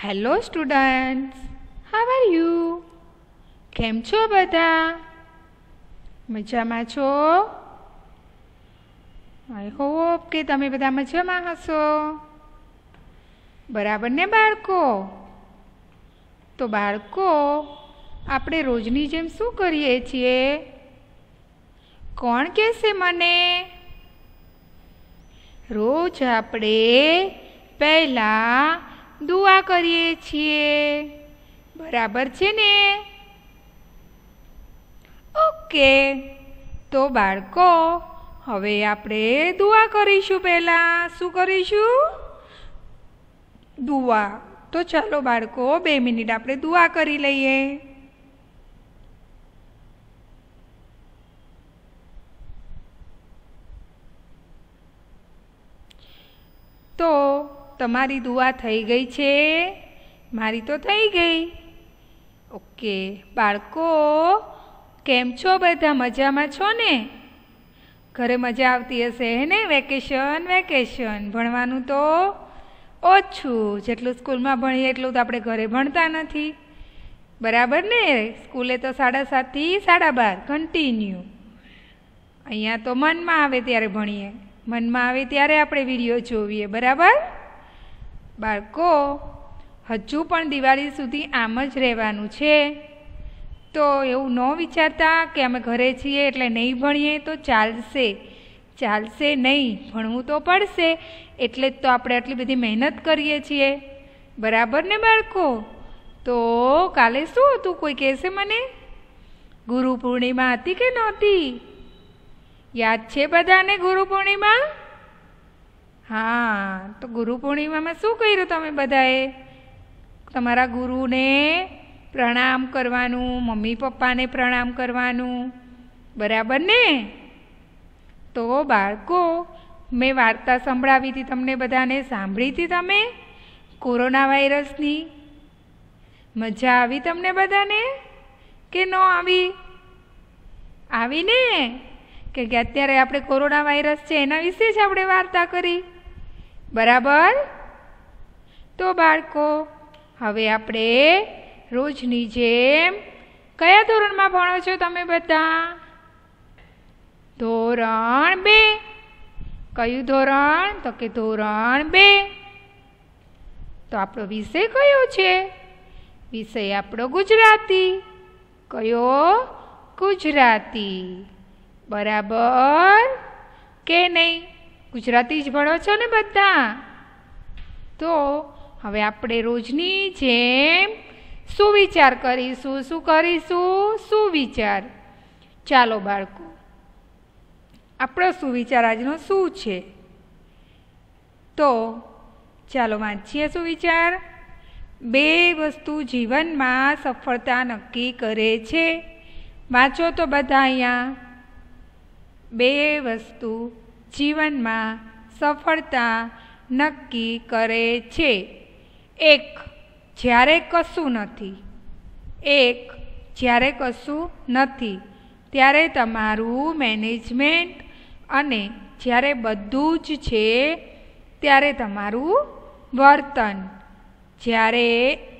hello students how are you કેમ છો બધા મજામાં છો આઈ હોપ કે તમે બધા મજામાં હશો બરાબર ને બાળકો તો બાળકો આપણે રોજની જેમ શું કરીએ છીએ કોણ કહેશે મને રોજ આપણે પહેલાં દુઆ કરીએ છીએ બરાબર છે ને ઓકે તો બાળકો હવે આપણે દુઆ કરીશું પહેલાં શું કરીશું દુઆ તો ચાલો બાળકો બે મિનિટ આપણે દુઆ કરી લઈએ તો તમારી દુઆ થઈ ગઈ છે મારી તો થઈ ગઈ ઓકે બાળકો કેમ છો બધા મજામાં છો ને ઘરે મજા આવતી હશે ને વેકેશન વેકેશન ભણવાનું તો ઓછું જેટલું સ્કૂલમાં ભણીએ એટલું તો આપણે ઘરે ભણતા નથી બરાબર ને સ્કૂલે તો સાડા સાતથી સાડા બાર કન્ટિન્યુ અહીંયા તો મનમાં આવે ત્યારે ભણીએ મનમાં આવે ત્યારે આપણે વિડીયો જોવીએ બરાબર બાળકો હજુ પણ દિવાળી સુધી આમ જ રહેવાનું છે તો એવું ન વિચારતા કે અમે ઘરે છીએ એટલે નહીં ભણીએ તો ચાલશે ચાલશે નહીં ભણવું તો પડશે એટલે જ તો આપણે આટલી બધી મહેનત કરીએ છીએ બરાબર ને બાળકો તો કાલે શું હતું કોઈ કહેશે મને ગુરુ પૂર્ણિમા હતી કે નહોતી યાદ છે બધાને ગુરુ પૂર્ણિમા હા તો ગુરુ પૂર્ણિમામાં શું કર્યું તમે બધાએ તમારા ગુરુને પ્રણામ કરવાનું મમ્મી પપ્પાને પ્રણામ કરવાનું બરાબર ને તો બાળકો મેં વાર્તા સંભળાવી હતી તમને બધાને સાંભળી હતી તમે કોરોના વાયરસની મજા આવી તમને બધાને કે ન આવી આવીને ને કે અત્યારે આપણે કોરોના વાયરસ છે એના વિશે જ આપણે વાર્તા કરી બરાબર તો બાળકો હવે આપણે રોજની જેમ કયા ધોરણમાં ભણો છો તમે બધા ધોરણ બે કયું ધોરણ તો કે ધોરણ બે તો આપણો વિષય કયો છે વિષય આપણો ગુજરાતી કયો ગુજરાતી બરાબર કે નહીં ગુજરાતી જ ભણો છો ને બધા તો હવે આપણે રોજની જેમ સુવિચાર કરીશું શું કરીશું સુવિચાર ચાલો બાળકો આપણો સુવિચાર આજનો શું છે તો ચાલો વાંચીએ સુવિચાર બે વસ્તુ જીવનમાં સફળતા નક્કી કરે છે વાંચો તો બધા અહીંયા બે વસ્તુ જીવનમાં સફળતા નક્કી કરે છે એક જ્યારે કશું નથી એક જ્યારે કશું નથી ત્યારે તમારું મેનેજમેન્ટ અને જ્યારે બધું જ છે ત્યારે તમારું વર્તન જ્યારે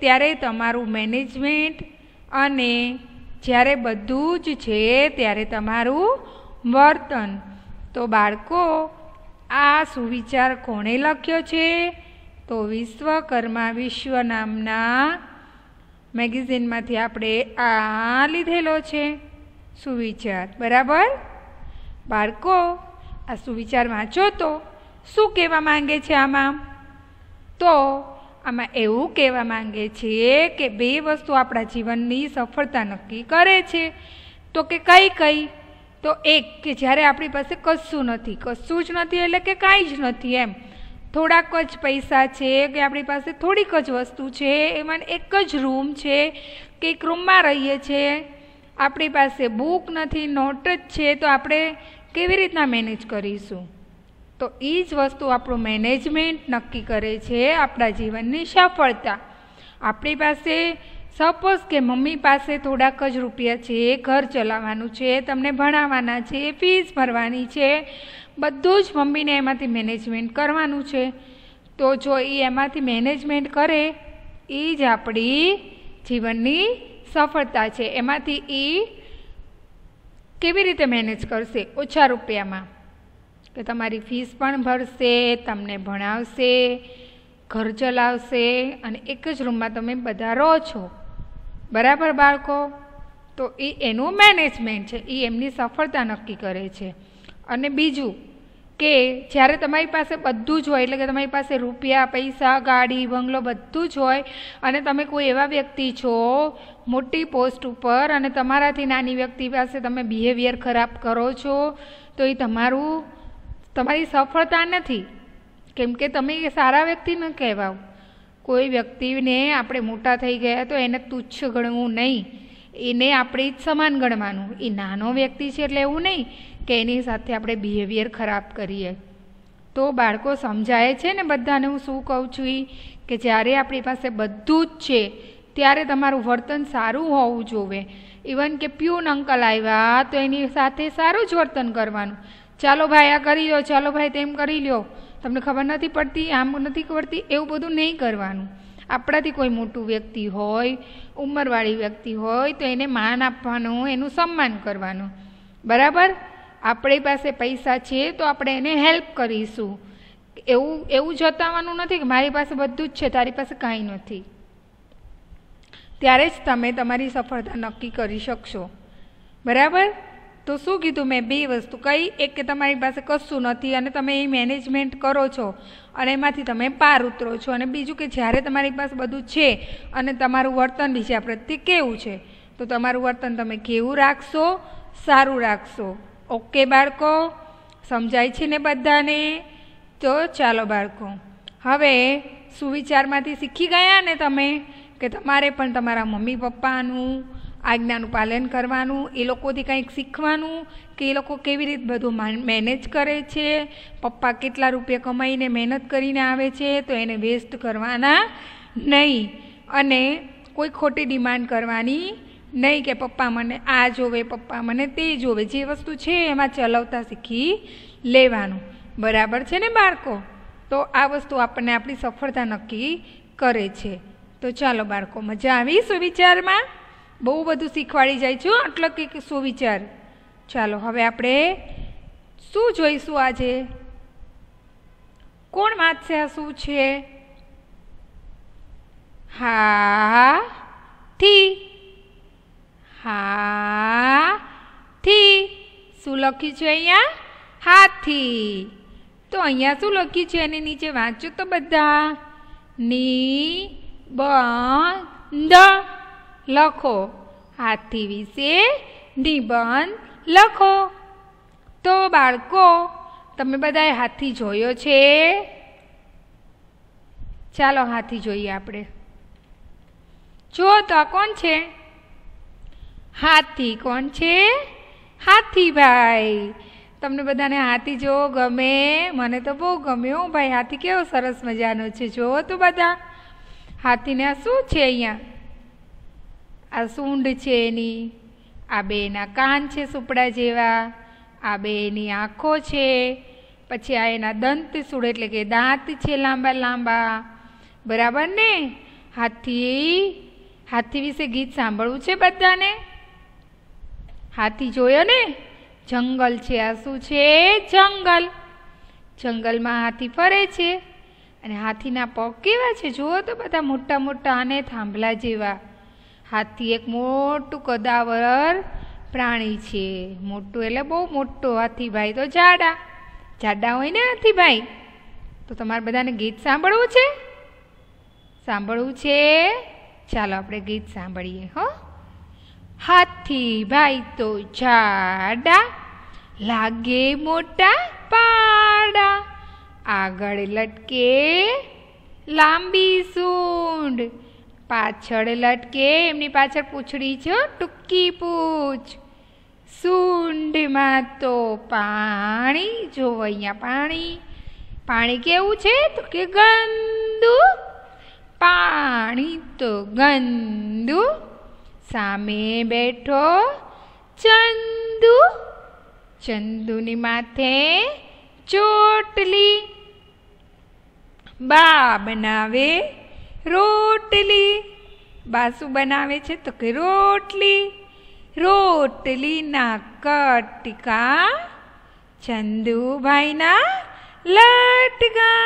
ત્યારે તમારું મેનેજમેન્ટ અને જ્યારે બધું જ છે ત્યારે તમારું વર્તન તો બાળકો આ સુવિચાર કોણે લખ્યો છે તો વિશ્વકર્મા વિશ્વ નામના મેગેઝિનમાંથી આપણે આ લીધેલો છે સુવિચાર બરાબર બાળકો આ સુવિચાર વાંચો તો શું કહેવા માંગે છે આમાં તો આમાં એવું કહેવા માંગે છે કે બે વસ્તુ આપણા જીવનની સફળતા નક્કી કરે છે તો કે કઈ કઈ તો એક કે જ્યારે આપણી પાસે કશું નથી કશું જ નથી એટલે કે કાંઈ જ નથી એમ થોડાક જ પૈસા છે કે આપણી પાસે થોડીક જ વસ્તુ છે એમાં એક જ રૂમ છે કે એક રૂમમાં રહીએ છીએ આપણી પાસે બુક નથી નોટ જ છે તો આપણે કેવી રીતના મેનેજ કરીશું તો એ જ વસ્તુ આપણું મેનેજમેન્ટ નક્કી કરે છે આપણા જીવનની સફળતા આપણી પાસે સપોઝ કે મમ્મી પાસે થોડાક જ રૂપિયા છે ઘર ચલાવવાનું છે તમને ભણાવવાના છે ફીસ ભરવાની છે બધું જ મમ્મીને એમાંથી મેનેજમેન્ટ કરવાનું છે તો જો એ એમાંથી મેનેજમેન્ટ કરે એ જ આપણી જીવનની સફળતા છે એમાંથી એ કેવી રીતે મેનેજ કરશે ઓછા રૂપિયામાં કે તમારી ફીસ પણ ભરશે તમને ભણાવશે ઘર ચલાવશે અને એક જ રૂમમાં તમે બધા રહો છો બરાબર બાળકો તો એ એનું મેનેજમેન્ટ છે એ એમની સફળતા નક્કી કરે છે અને બીજું કે જ્યારે તમારી પાસે બધું જ હોય એટલે કે તમારી પાસે રૂપિયા પૈસા ગાડી બંગલો બધું જ હોય અને તમે કોઈ એવા વ્યક્તિ છો મોટી પોસ્ટ ઉપર અને તમારાથી નાની વ્યક્તિ પાસે તમે બિહેવિયર ખરાબ કરો છો તો એ તમારું તમારી સફળતા નથી કેમ કે તમે સારા વ્યક્તિ ન કહેવાઓ કોઈ વ્યક્તિને આપણે મોટા થઈ ગયા તો એને તુચ્છ ગણવું નહીં એને આપણે જ સમાન ગણવાનું એ નાનો વ્યક્તિ છે એટલે એવું નહીં કે એની સાથે આપણે બિહેવિયર ખરાબ કરીએ તો બાળકો સમજાય છે ને બધાને હું શું કહું છું એ કે જ્યારે આપણી પાસે બધું જ છે ત્યારે તમારું વર્તન સારું હોવું જોવે ઇવન કે પ્યુન અંકલ આવ્યા તો એની સાથે સારું જ વર્તન કરવાનું ચાલો ભાઈ આ કરી લો ચાલો ભાઈ તેમ કરી લ્યો તમને ખબર નથી પડતી આમ નથી કરતી એવું બધું નહીં કરવાનું આપણાથી કોઈ મોટું વ્યક્તિ હોય ઉંમરવાળી વ્યક્તિ હોય તો એને માન આપવાનું એનું સન્માન કરવાનું બરાબર આપણી પાસે પૈસા છે તો આપણે એને હેલ્પ કરીશું એવું એવું જતાવવાનું નથી કે મારી પાસે બધું જ છે તારી પાસે કાંઈ નથી ત્યારે જ તમે તમારી સફળતા નક્કી કરી શકશો બરાબર તો શું કીધું મેં બે વસ્તુ કઈ એક કે તમારી પાસે કશું નથી અને તમે એ મેનેજમેન્ટ કરો છો અને એમાંથી તમે પાર ઉતરો છો અને બીજું કે જ્યારે તમારી પાસે બધું છે અને તમારું વર્તન બીજા પ્રત્યે કેવું છે તો તમારું વર્તન તમે કેવું રાખશો સારું રાખશો ઓકે બાળકો સમજાય છે ને બધાને તો ચાલો બાળકો હવે સુવિચારમાંથી શીખી ગયા ને તમે કે તમારે પણ તમારા મમ્મી પપ્પાનું આજ્ઞાનું પાલન કરવાનું એ લોકોથી કંઈક શીખવાનું કે એ લોકો કેવી રીતે બધું મેનેજ કરે છે પપ્પા કેટલા રૂપિયા કમાઈને મહેનત કરીને આવે છે તો એને વેસ્ટ કરવાના નહીં અને કોઈ ખોટી ડિમાન્ડ કરવાની નહીં કે પપ્પા મને આ જોવે પપ્પા મને તે જોવે જે વસ્તુ છે એમાં ચલાવતા શીખી લેવાનું બરાબર છે ને બાળકો તો આ વસ્તુ આપણને આપણી સફળતા નક્કી કરે છે તો ચાલો બાળકો મજા આવી સુવિચારમાં બહુ બધું શીખવાડી જાય છું આટલો કે સુવિચાર ચાલો હવે આપણે શું જોઈશું આજે કોણ વાંચશે આ શું છે હા થી હા થી શું લખ્યું છે અહીંયા હાથી તો અહીંયા શું લખ્યું છે અને નીચે વાંચ્યું તો બધા ની બ દ લખો હાથી વિશે નિબંધ લખો તો બાળકો તમે બધાએ હાથી જોયો છે ચાલો હાથી જોઈએ આપણે જો તો આ કોણ છે હાથી કોણ છે હાથીભાઈ તમને બધાને હાથી જોવો ગમે મને તો બહુ ગમ્યો ભાઈ હાથી કેવો સરસ મજાનો છે જોવો તો બધા હાથીને શું છે અહીંયા આ સૂંઢ છે એની આ બે એના કાન છે સુપડા જેવા આ બે એની આંખો છે પછી આ એના દંત સૂળ એટલે કે દાંત છે લાંબા લાંબા બરાબર ને હાથી હાથી વિશે ગીત સાંભળવું છે બધાને હાથી જોયો ને જંગલ છે આ શું છે જંગલ જંગલમાં હાથી ફરે છે અને હાથીના પગ કેવા છે જુઓ તો બધા મોટા મોટા અને થાંભલા જેવા હાથી એક મોટું કદાવર પ્રાણી છે મોટું એટલે બહુ મોટો હાથીભાઈ તો જાડા જાડા હોય ને હાથીભાઈ તો તમારે બધાને ગીત સાંભળવું છે સાંભળવું છે ચાલો આપણે ગીત સાંભળીએ હો હાથી ભાઈ તો જાડા લાગે મોટા પાડા આગળ લટકે લાંબી સૂંઢ પાછળ લટકે એમની પાછળ પૂંછડી છો ટૂંકી પૂછ સૂંઢમાં તો પાણી જોવો અહીંયા પાણી પાણી કેવું છે તો કે ગંદુ પાણી તો ગંદુ સામે બેઠો ચંદુ ચંદુની માથે ચોટલી બા બનાવે રોટલી બાસુ બનાવે છે તો કે રોટલી રોટલીના કટકા ચંદુભાઈના લટકા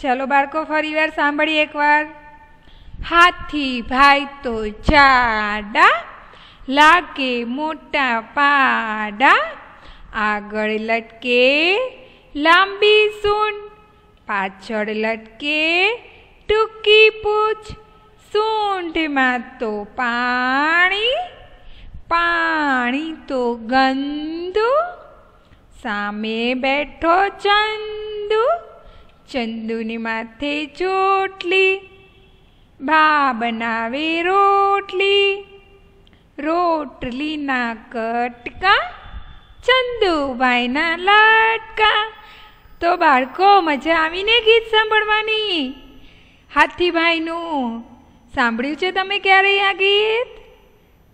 ચલો બાળકો ફરી વાર સાંભળીએ એકવાર હાથી ભાઈ તો જાડા લાગે મોટા પાડા આગળ લટકે લાંબી સૂન પાછળ લટકે ટૂંકી પૂછ સૂંઢમાં તો પાણી પાણી તો ગંદુ સામે બેઠો ચંદુ ચંદુની માથે ચોટલી ભા બનાવે રોટલી રોટલીના કટકા ચંદુભાઈના લાટકા તો બાળકો મજા આવીને ગીત સાંભળવાની હાથીભાઈનું સાંભળ્યું છે તમે ક્યારેય આ ગીત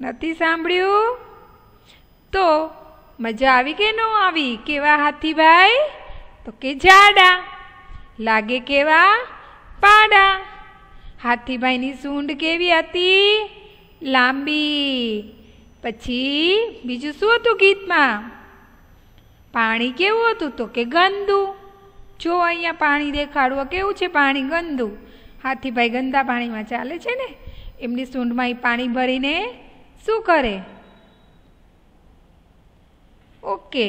નથી સાંભળ્યું તો મજા આવી કે ન આવી કેવા હાથીભાઈ તો કે જાડા લાગે કેવા પાડા હાથીભાઈની સૂંઢ કેવી હતી લાંબી પછી બીજું શું હતું ગીતમાં પાણી કેવું હતું તો કે ગંદુ જો અહીંયા પાણી દેખાડવું કેવું છે પાણી ગંદુ હાથીભાઈ ગંદા પાણીમાં ચાલે છે ને એમની સૂંઢમાં એ પાણી ભરીને શું કરે ઓકે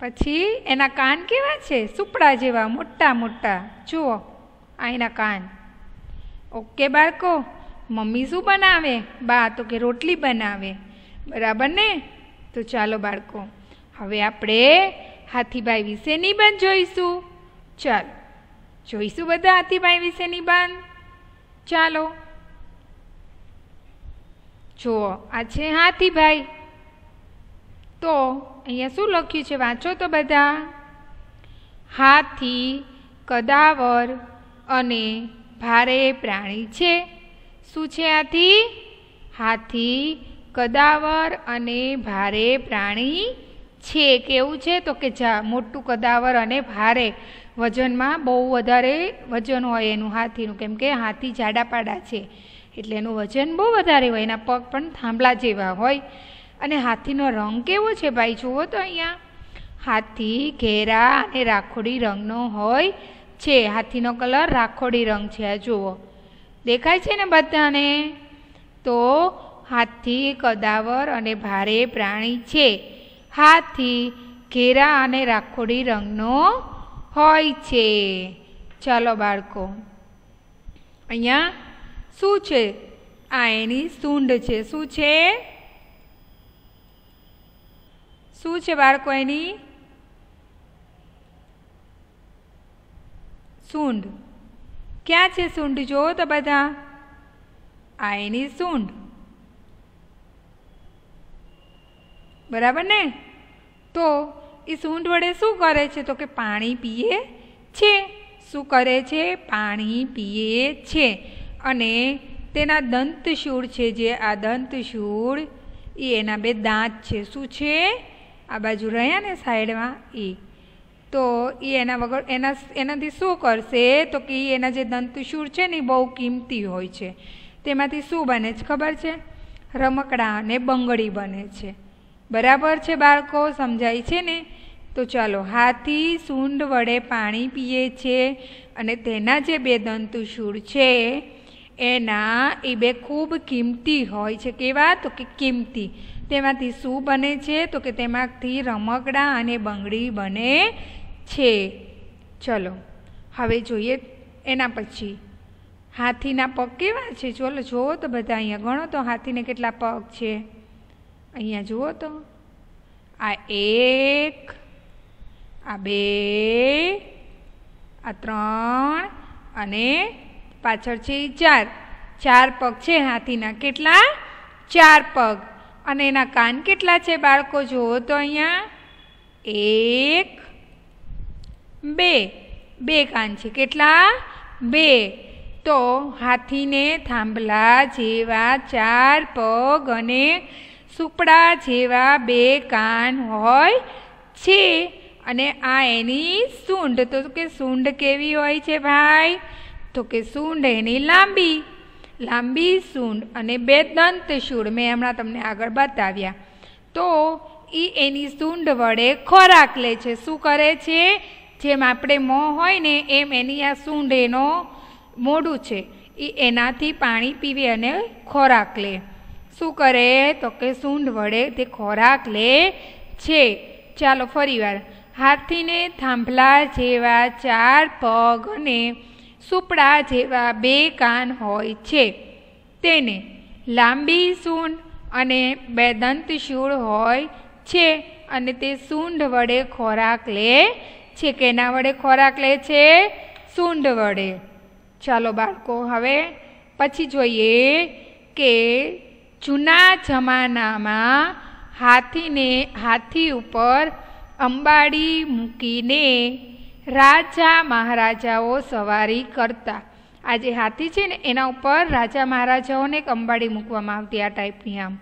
પછી એના કાન કેવા છે સુપડા જેવા મોટા મોટા જુઓ આ એના કાન ઓકે બાળકો મમ્મી શું બનાવે બા તો કે રોટલી બનાવે બરાબર ને તો ચાલો બાળકો હવે આપણે હાથીભાઈ વિશેની નિબંધ જોઈશું ચાલો જોઈશું બધા હાથીભાઈ વિશે નિબંધ ચાલો જુઓ આ છે હાથીભાઈ તો અહીંયા શું લખ્યું છે વાંચો તો બધા હાથી કદાવર અને ભારે પ્રાણી છે શું છે હાથી હાથી કદાવર અને ભારે પ્રાણી છે કેવું છે તો કે જા મોટું કદાવર અને ભારે વજનમાં બહુ વધારે વજન હોય એનું હાથીનું કેમ કે હાથી જાડાપાડા છે એટલે એનું વજન બહુ વધારે હોય એના પગ પણ થાંભલા જેવા હોય અને હાથીનો રંગ કેવો છે ભાઈ જુઓ તો અહીંયા હાથી ઘેરા અને રાખોડી રંગનો હોય છે હાથીનો કલર રાખોડી રંગ છે આ જુઓ દેખાય છે ને બધાને તો હાથી કદાવર અને ભારે પ્રાણી છે હાથી ઘેરા અને રાખોડી રંગનો હોય છે ચાલો બાળકો અહીંયા શું છે આ એની સૂંઢ છે શું છે શું છે બાળકો એની સૂંઢ ક્યાં છે સૂંઢ જુઓ તો બધા આ એની સૂંઢ બરાબર ને તો એ સૂંઢ વડે શું કરે છે તો કે પાણી પીએ છે શું કરે છે પાણી પીએ છે અને તેના દંતશૂળ છે જે આ દંતશૂળ એ એના બે દાંત છે શું છે આ બાજુ રહ્યા ને સાઈડમાં એ તો એ એના વગર એના એનાથી શું કરશે તો કે એ એના જે દંતશૂળ છે ને એ બહુ કિંમતી હોય છે તેમાંથી શું બને છે ખબર છે રમકડા અને બંગડી બને છે બરાબર છે બાળકો સમજાય છે ને તો ચાલો હાથી સૂંઢ વડે પાણી પીએ છે અને તેના જે બે દંતુશૂળ છે એના એ બે ખૂબ કિંમતી હોય છે કેવા તો કે કિંમતી તેમાંથી શું બને છે તો કે તેમાંથી રમકડાં અને બંગડી બને છે ચલો હવે જોઈએ એના પછી હાથીના પગ કેવા છે ચલો જુઓ તો બધા અહીંયા ગણો તો હાથીને કેટલા પગ છે અહીંયા જુઓ તો આ એક આ બે આ ત્રણ અને પાછળ છે એ ચાર ચાર પગ છે હાથીના કેટલા ચાર પગ અને એના કાન કેટલા છે બાળકો જુઓ તો અહીંયા એક બે બે કાન છે કેટલા બે તો હાથીને થાંભલા જેવા ચાર પગ અને સુપડા જેવા બે કાન હોય છે અને આ એની સૂંઢ તો કે સૂંઢ કેવી હોય છે ભાઈ તો કે સૂંઢ એની લાંબી લાંબી સૂંઢ અને બે દંત શૂળ મેં હમણાં તમને આગળ બતાવ્યા તો એ એની સૂંઢ વડે ખોરાક લે છે શું કરે છે જેમ આપણે મોં હોય ને એમ એની આ સૂંઢ એનો મોઢું છે એ એનાથી પાણી પીવે અને ખોરાક લે શું કરે તો કે સૂંઢ વડે તે ખોરાક લે છે ચાલો ફરીવાર હાથીને થાંભલા જેવા ચાર પગ અને સુપડા જેવા બે કાન હોય છે તેને લાંબી સૂંઢ અને બે દંત હોય છે અને તે સૂંઢ વડે ખોરાક લે છે કેના વડે ખોરાક લે છે સૂંઢ વડે ચાલો બાળકો હવે પછી જોઈએ કે જૂના જમાનામાં હાથીને હાથી ઉપર અંબાડી મૂકીને રાજા મહારાજાઓ સવારી કરતા આ જે હાથી છે ને એના ઉપર રાજા મહારાજાઓને એક અંબાડી મૂકવામાં આવતી આ ટાઈપની આમ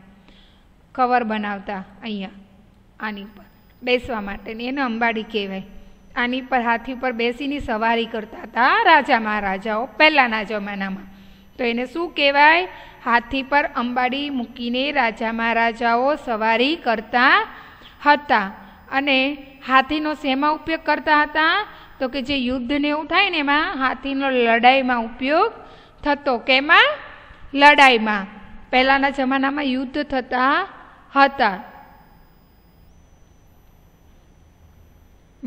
કવર બનાવતા અહીંયા આની ઉપર બેસવા માટેની એને અંબાડી કહેવાય આની પર હાથી ઉપર બેસીને સવારી કરતા હતા રાજા મહારાજાઓ પહેલાંના જમાનામાં તો એને શું કહેવાય હાથી પર અંબાડી મૂકીને રાજા મહારાજાઓ સવારી કરતા હતા અને હાથીનો શેમાં ઉપયોગ કરતા હતા તો કે જે યુદ્ધને એવું થાય ને એમાં હાથીનો લડાઈમાં ઉપયોગ થતો કેમાં લડાઈમાં પહેલાંના જમાનામાં યુદ્ધ થતા હતા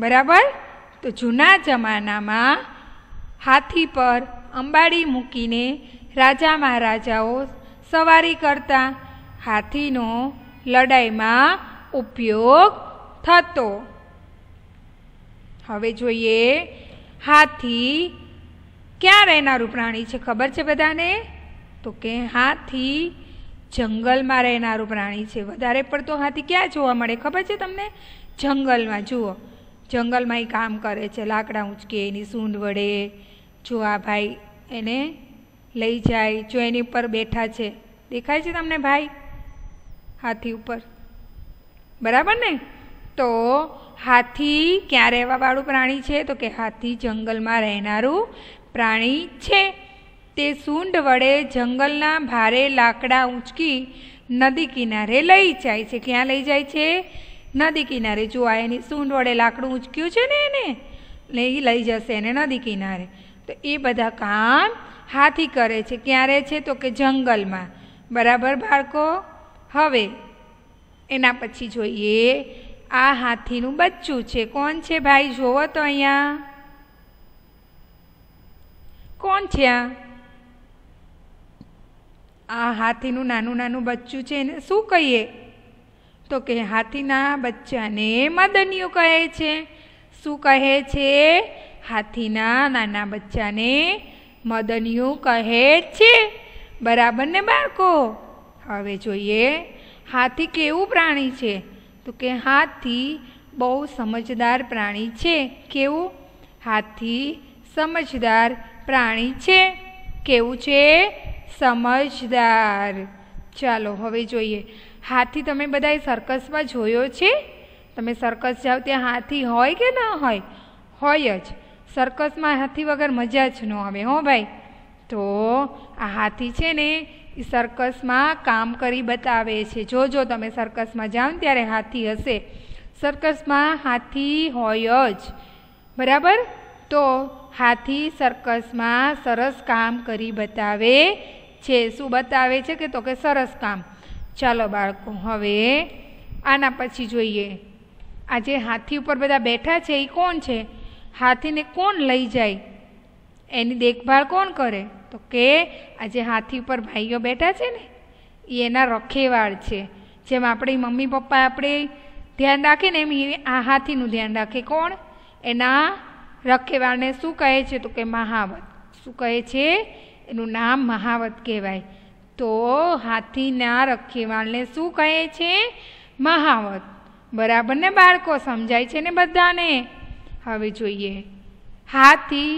બરાબર તો જૂના જમાનામાં હાથી પર અંબાડી મૂકીને રાજા મહારાજાઓ સવારી કરતા હાથીનો લડાઈમાં ઉપયોગ થતો હવે જોઈએ હાથી ક્યાં રહેનારું પ્રાણી છે ખબર છે બધાને તો કે હાથી જંગલમાં રહેનારું પ્રાણી છે વધારે પડતો હાથી ક્યાં જોવા મળે ખબર છે તમને જંગલમાં જુઓ જંગલમાં એ કામ કરે છે લાકડા ઉંચકે એની સૂંઢ વડે જો આ ભાઈ એને લઈ જાય જો એની ઉપર બેઠા છે દેખાય છે તમને ભાઈ હાથી ઉપર બરાબર ને તો હાથી ક્યાં રહેવાવાળું પ્રાણી છે તો કે હાથી જંગલમાં રહેનારું પ્રાણી છે તે સૂંઢ વડે જંગલના ભારે લાકડા ઊંચકી નદી કિનારે લઈ જાય છે ક્યાં લઈ જાય છે નદી કિનારે જો આ એની સૂંઢ વડે લાકડું ઊંચક્યું છે ને એને એ લઈ જશે એને નદી કિનારે તો એ બધા કામ હાથી કરે છે ક્યારે છે તો કે જંગલમાં બરાબર બાળકો હવે એના પછી જોઈએ આ હાથીનું બચ્ચું છે કોણ છે ભાઈ જોવો તો અહીંયા કોણ છે આ આ હાથીનું નાનું નાનું બચ્ચું છે એને શું કહીએ તો કે હાથીના બચ્ચાને મદનિયું કહે છે શું કહે છે હાથીના નાના બચ્ચાને મદનિયું કહે છે બરાબર ને બાળકો હવે જોઈએ હાથી કેવું પ્રાણી છે તો કે હાથી બહુ સમજદાર પ્રાણી છે કેવું હાથી સમજદાર પ્રાણી છે કેવું છે સમજદાર ચાલો હવે જોઈએ હાથી તમે બધાએ સર્કસમાં જોયો છે તમે સર્કસ જાઓ ત્યાં હાથી હોય કે ન હોય હોય જ સર્કસમાં હાથી વગર મજા જ ન આવે હો ભાઈ તો આ હાથી છે ને એ સર્કસમાં કામ કરી બતાવે છે જોજો તમે સર્કસમાં જાઓ ને ત્યારે હાથી હશે સર્કસમાં હાથી હોય જ બરાબર તો હાથી સર્કસમાં સરસ કામ કરી બતાવે છે શું બતાવે છે કે તો કે સરસ કામ ચાલો બાળકો હવે આના પછી જોઈએ આજે હાથી ઉપર બધા બેઠા છે એ કોણ છે હાથીને કોણ લઈ જાય એની દેખભાળ કોણ કરે તો કે આ જે હાથી પર ભાઈઓ બેઠા છે ને એ એના રખેવાળ છે જેમ આપણી મમ્મી પપ્પા આપણે ધ્યાન રાખે ને એમ એ આ હાથીનું ધ્યાન રાખે કોણ એના રખેવાળને શું કહે છે તો કે મહાવત શું કહે છે એનું નામ મહાવત કહેવાય તો હાથીના રખેવાળને શું કહે છે મહાવત બરાબર ને બાળકો સમજાય છે ને બધાને હવે જોઈએ હાથી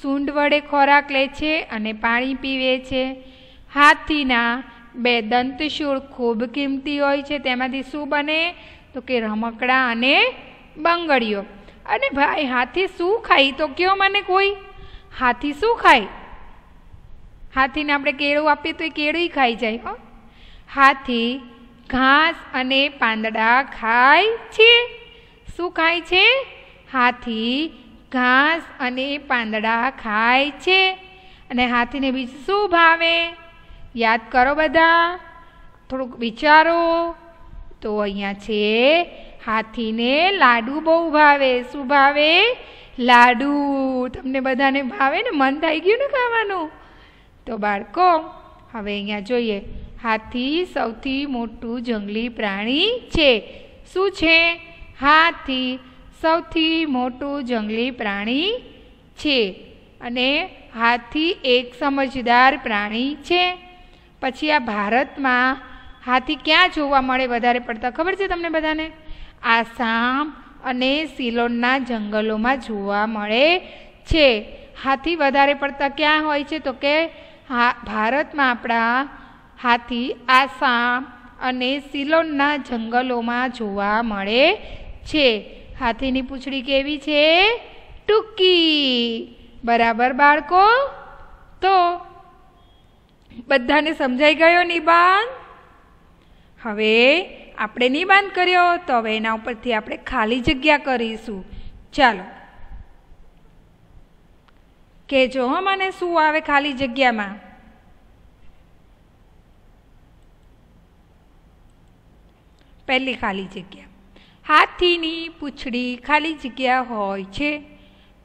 સૂંઢ વડે ખોરાક લે છે અને પાણી પીવે છે હાથીના બે દંતશૂળ ખૂબ કિંમતી હોય છે તેમાંથી શું બને તો કે રમકડા અને બંગડીઓ અને ભાઈ હાથી શું ખાય તો કયો મને કોઈ હાથી શું ખાય હાથીને આપણે કેળું આપીએ તો એ કેળું ખાઈ જાય હો હાથી ઘાસ અને પાંદડા ખાય છે શું ખાય છે હાથી ઘાસ અને પાંદડા ખાય છે અને હાથીને બીજું શું ભાવે યાદ કરો બધા થોડુંક વિચારો તો અહીંયા છે હાથીને લાડુ બહુ ભાવે શું ભાવે લાડુ તમને બધાને ભાવે ને મન થઈ ગયું ને ખાવાનું તો બાળકો હવે અહીંયા જોઈએ હાથી સૌથી મોટું જંગલી પ્રાણી છે શું છે હાથી સૌથી મોટું જંગલી પ્રાણી છે અને હાથી એક સમજદાર પ્રાણી છે પછી આ ભારતમાં હાથી ક્યાં જોવા મળે વધારે પડતા ખબર છે તમને બધાને આસામ અને સિલોનના જંગલોમાં જોવા મળે છે હાથી વધારે પડતા ક્યાં હોય છે તો કે ભારતમાં આપણા હાથી આસામ અને સિલોનના જંગલોમાં જોવા મળે છે હાથીની પૂંછડી કેવી છે ટૂંકી બરાબર બાળકો તો બધાને સમજાઈ ગયો નિબંધ હવે આપણે નિબંધ કર્યો તો હવે એના ઉપરથી આપણે ખાલી જગ્યા કરીશું ચાલો કહેજો હો મને શું આવે ખાલી જગ્યામાં પહેલી ખાલી જગ્યા હાથીની પૂંછડી ખાલી જગ્યા હોય છે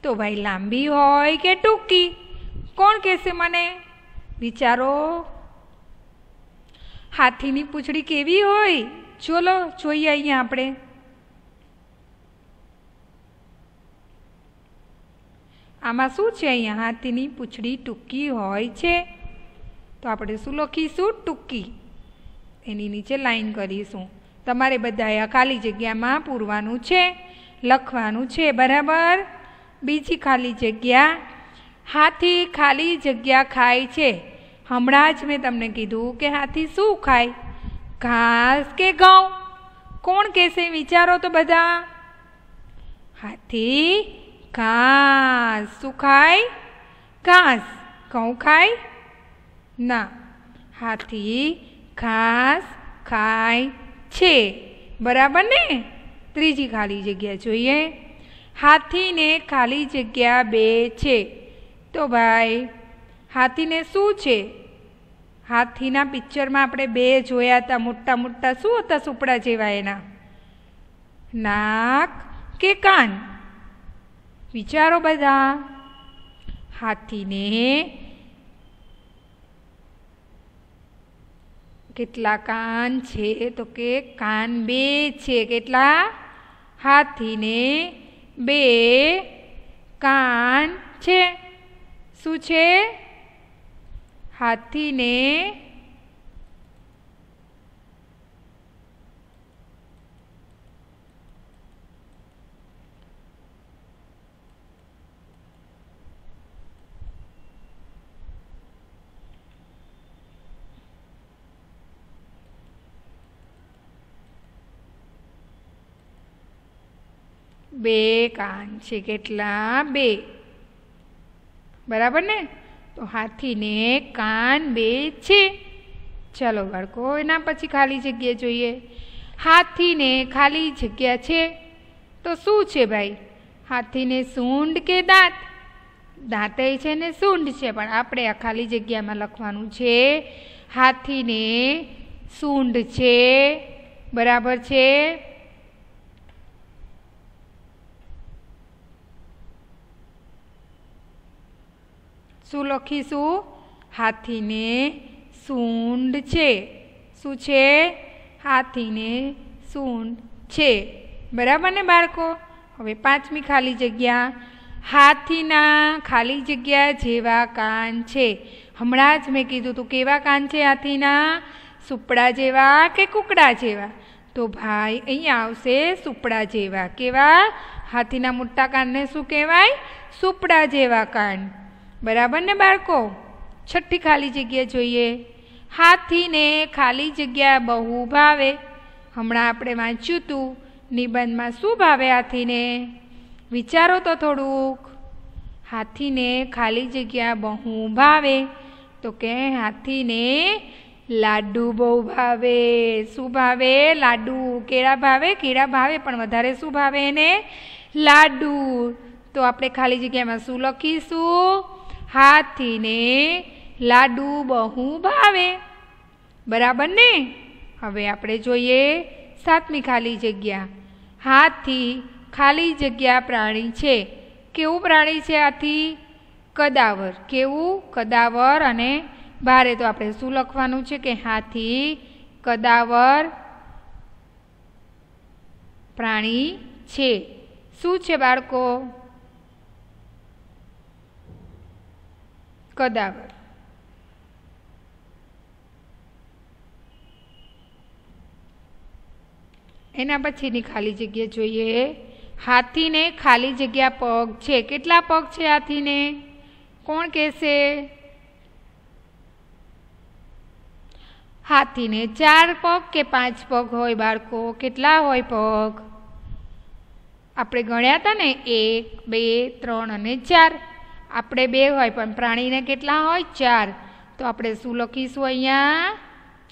તો ભાઈ લાંબી હોય કે ટૂંકી કોણ કહેશે મને વિચારો હાથીની પૂંછડી કેવી હોય ચોલો જોઈએ અહીંયા આપણે આમાં શું છે અહીંયા હાથીની પૂંછડી ટૂંકી હોય છે તો આપણે શું લખીશું ટૂંકી એની નીચે લાઈન કરીશું તમારે બધાએ આ ખાલી જગ્યામાં પૂરવાનું છે લખવાનું છે બરાબર બીજી ખાલી જગ્યા હાથી ખાલી જગ્યા ખાય છે હમણાં જ મેં તમને કીધું કે હાથી શું ખાય ઘાસ કે ઘઉં કોણ કહેશે વિચારો તો બધા હાથી ઘાસ શું ખાય ઘાસ ઘઉં ખાય ના હાથી ઘાસ ખાય છે બરાબર ને ત્રીજી ખાલી જગ્યા જોઈએ હાથીને ખાલી જગ્યા બે છે તો ભાઈ હાથીને શું છે હાથીના પિક્ચરમાં આપણે બે જોયા હતા મોટા મોટા શું હતા સુપડા જેવા એના નાક કે કાન વિચારો બધા હાથીને કેટલા કાન છે તો કે કાન બે છે કેટલા હાથીને બે કાન છે શું છે હાથીને બે કાન છે કેટલા બે બરાબર ને તો હાથીને કાન બે છે ચાલો બાળકો એના પછી ખાલી જગ્યા જોઈએ હાથીને ખાલી જગ્યા છે તો શું છે ભાઈ હાથીને સૂંઢ કે દાંત દાંતે છે ને સૂંઢ છે પણ આપણે આ ખાલી જગ્યામાં લખવાનું છે હાથીને સૂંઢ છે બરાબર છે શું લખીશું હાથીને સૂંઢ છે શું છે હાથીને સૂંઢ છે બરાબર ને બાળકો હવે પાંચમી ખાલી જગ્યા હાથીના ખાલી જગ્યા જેવા કાન છે હમણાં જ મેં કીધું તું કેવા કાન છે હાથીના સુપડા જેવા કે કુકડા જેવા તો ભાઈ અહીંયા આવશે સુપડા જેવા કેવા હાથીના મોટા કાનને શું કહેવાય સુપડા જેવા કાન બરાબર ને બાળકો છઠ્ઠી ખાલી જગ્યા જોઈએ હાથીને ખાલી જગ્યા બહુ ભાવે હમણાં આપણે વાંચ્યું હતું નિબંધમાં શું ભાવે હાથીને વિચારો તો થોડુંક હાથીને ખાલી જગ્યા બહુ ભાવે તો કે હાથીને લાડુ બહુ ભાવે શું ભાવે લાડુ કેળા ભાવે કેળા ભાવે પણ વધારે શું ભાવે એને લાડુ તો આપણે ખાલી જગ્યામાં શું લખીશું હાથીને લાડુ બહુ ભાવે બરાબર ને હવે આપણે જોઈએ સાતમી ખાલી જગ્યા હાથી ખાલી જગ્યા પ્રાણી છે કેવું પ્રાણી છે હાથી કદાવર કેવું કદાવર અને ભારે તો આપણે શું લખવાનું છે કે હાથી કદાવર પ્રાણી છે શું છે બાળકો કદાવર એના પછીની ખાલી જગ્યા જોઈએ હાથીને ખાલી જગ્યા પગ છે કેટલા પગ છે હાથીને કોણ કહેશે હાથીને ચાર પગ કે પાંચ પગ હોય બાળકો કેટલા હોય પગ આપણે ગણ્યા હતા ને એક બે ત્રણ અને ચાર આપણે બે હોય પણ પ્રાણીને કેટલા હોય ચાર તો આપણે શું લખીશું અહીંયા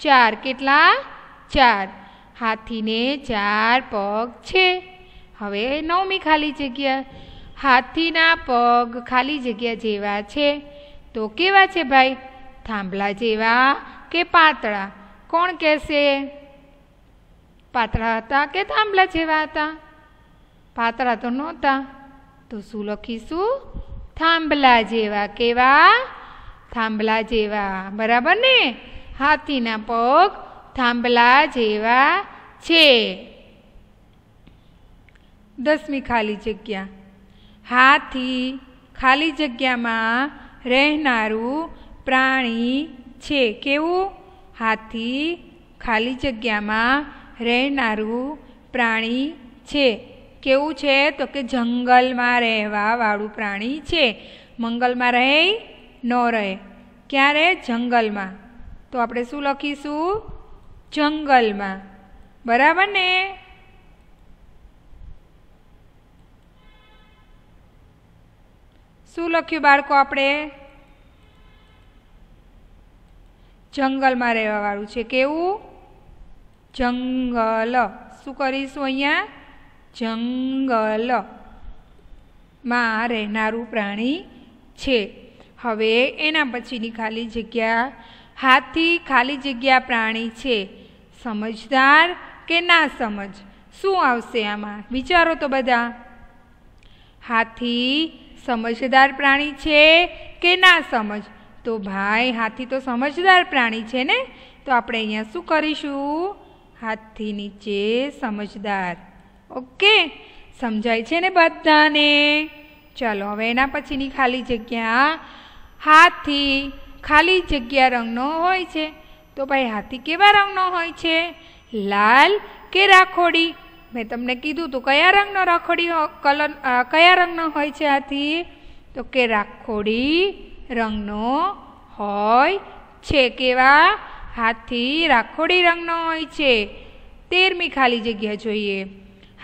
ચાર કેટલા ચાર હાથીને ચાર પગ છે હવે નવમી ખાલી જગ્યા હાથીના પગ ખાલી જગ્યા જેવા છે તો કેવા છે ભાઈ થાંભલા જેવા કે પાતળા કોણ કહેશે પાતળા હતા કે થાંભલા જેવા હતા પાતળા તો નહોતા તો શું લખીશું થાંભલા જેવા કેવા થાંભલા જેવા બરાબર ને હાથીના પગ થાંભલા જેવા છે દસમી ખાલી જગ્યા હાથી ખાલી જગ્યામાં રહેનારું પ્રાણી છે કેવું હાથી ખાલી જગ્યામાં રહેનારું પ્રાણી છે કેવું છે તો કે જંગલમાં રહેવાવાળું પ્રાણી છે મંગલમાં રહે ન રહે ક્યારે જંગલમાં તો આપણે શું લખીશું જંગલમાં બરાબર ને શું લખ્યું બાળકો આપણે જંગલમાં રહેવાવાળું છે કેવું જંગલ શું કરીશું અહીંયા જંગલ માં રહેનારું પ્રાણી છે હવે એના પછીની ખાલી જગ્યા હાથી ખાલી જગ્યા પ્રાણી છે સમજદાર કે ના સમજ શું આવશે આમાં વિચારો તો બધા હાથી સમજદાર પ્રાણી છે કે ના સમજ તો ભાઈ હાથી તો સમજદાર પ્રાણી છે ને તો આપણે અહીંયા શું કરીશું હાથી નીચે સમજદાર ઓકે સમજાય છે ને બધાને ચાલો હવે એના પછીની ખાલી જગ્યા હાથી ખાલી જગ્યા રંગનો હોય છે તો ભાઈ હાથી કેવા રંગનો હોય છે લાલ કે રાખોડી મેં તમને કીધું તો કયા રંગનો રાખોડી કલર કયા રંગનો હોય છે હાથી તો કે રાખોડી રંગનો હોય છે કેવા હાથી રાખોડી રંગનો હોય છે તેરમી ખાલી જગ્યા જોઈએ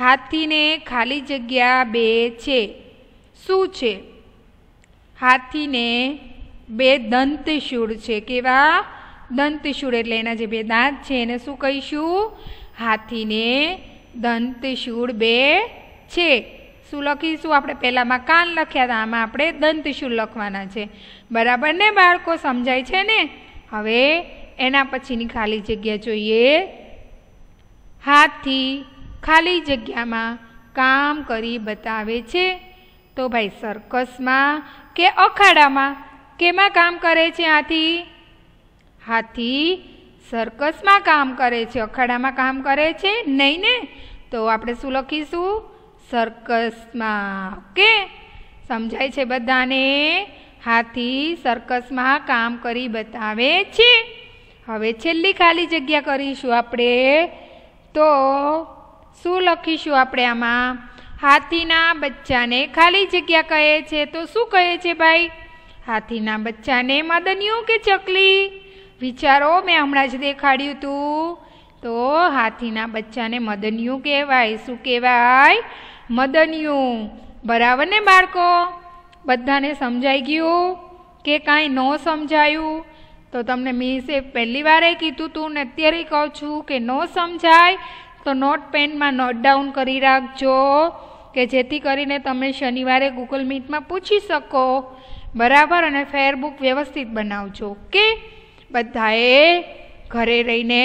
હાથીને ખાલી જગ્યા બે છે શું છે હાથીને બે દંતશૂળ છે કેવા દંતશૂળ એટલે એના જે બે દાંત છે એને શું કહીશું હાથીને દંતશૂળ બે છે શું લખીશું આપણે પહેલાંમાં કાન લખ્યા હતા આમાં આપણે દંતશૂળ લખવાના છે બરાબર ને બાળકો સમજાય છે ને હવે એના પછીની ખાલી જગ્યા જોઈએ હાથી ખાલી જગ્યામાં કામ કરી બતાવે છે તો ભાઈ સર્કસમાં કે અખાડામાં કેમાં કામ કરે છે હાથી હાથી સર્કસમાં કામ કરે છે અખાડામાં કામ કરે છે નહીં ને તો આપણે શું લખીશું સર્કસમાં ઓકે સમજાય છે બધાને હાથી સર્કસમાં કામ કરી બતાવે છે હવે છેલ્લી ખાલી જગ્યા કરીશું આપણે તો શું લખીશું આપણે આમાં હાથીના બચ્ચાને ખાલી જગ્યા કહે છે તો શું કહે છે ભાઈ હાથીના બચ્ચાને મદનિયું કે ચકલી વિચારો મેં હમણાં જ દેખાડ્યું હતું તો હાથીના બચ્ચાને મદનિયું કહેવાય શું કહેવાય મદનિયું બરાબર ને બાળકો બધાને સમજાઈ ગયું કે કાંઈ ન સમજાયું તો તમને મીસે પહેલી વારે કીધું તું ને અત્યારે કહું છું કે ન સમજાય તો નોટ પેનમાં નોટ ડાઉન કરી રાખજો કે જેથી કરીને તમે શનિવારે ગૂગલ મીટમાં પૂછી શકો બરાબર અને ફેરબુક વ્યવસ્થિત બનાવજો ઓકે બધાએ ઘરે રહીને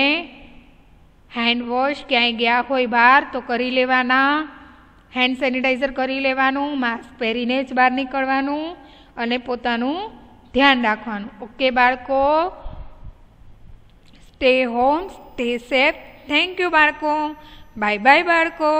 હેન્ડ વોશ ક્યાંય ગયા હોય બહાર તો કરી લેવાના હેન્ડ સેનિટાઈઝર કરી લેવાનું માસ્ક પહેરીને જ બહાર નીકળવાનું અને પોતાનું ધ્યાન રાખવાનું ઓકે બાળકો stay home stay safe thank you બાળકો બાય બાય બાળકો